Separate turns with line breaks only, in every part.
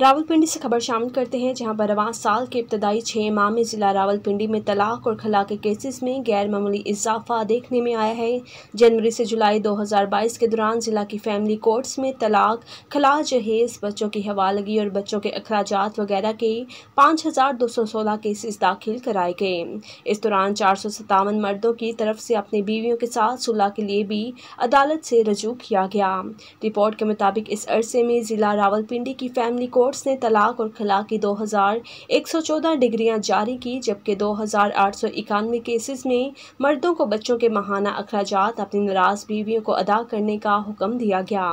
रावलपिंडी से खबर शामिल करते हैं जहां पर रवा साल के इब्तदाई छः माह में ज़िला रावलपिंडी में तलाक और खला के केसेस में गैर मामूली इजाफा देखने में आया है जनवरी से जुलाई 2022 के दौरान ज़िला की फैमिली कोर्ट्स में तलाक खला जहेज बच्चों की हवालगी और बच्चों के अखराज वगैरह के पाँच केसेस दाखिल कराए गए इस दौरान चार मर्दों की तरफ से अपनी बीवियों के साथ सुलह के लिए भी अदालत से रजू किया गया रिपोर्ट के मुताबिक इस अरसे में ज़िला रावलपिंडी की फैमिली कोर्ट कोर्ट्स ने तलाक और खिला की 2,114 डिग्रियां जारी की जबकि 2,891 केसेस में मर्दों को बच्चों के महाना अखराज अपनी नाराज बीवियों को अदा करने का हुक्म दिया गया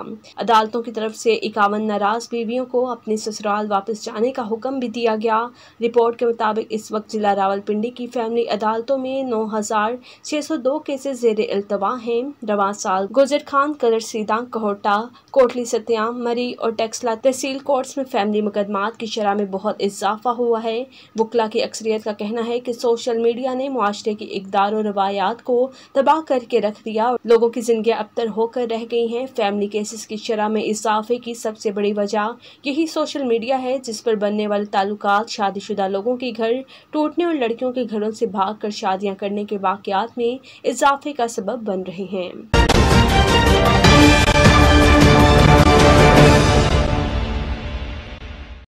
अदालतों की तरफ से इक्यावन नाराज बीवियों को अपने ससुराल वापस जाने का हुक्म भी दिया गया रिपोर्ट के मुताबिक इस वक्त जिला रावलपिंडी की फैमिली अदालतों में नौ हजार छह सौ दो केसेज जेर अल्तवा हैं रवा साल गुजर खान कलर सीधा कोहटा कोटली सत्याम मरी और टेक्सला तहसील कोर्ट्स में फैमिली मुकदमात की शरह में बहुत इजाफा हुआ है वकला की अक्सरियत का कहना है कि सोशल मीडिया ने माशरे की इकदार और रवायात को तबाह करके रख दिया और लोगों की जिंदगी अबतर होकर रह गई हैं फैमिली केसेस की शरह में इजाफे की सबसे बड़ी वजह यही सोशल मीडिया है जिस पर बनने वाले ताल्लुक शादीशुदा लोगों के घर टूटने और लड़कियों के घरों से भाग कर शादियाँ करने के वाकत में इजाफे का सबब बन रहे हैं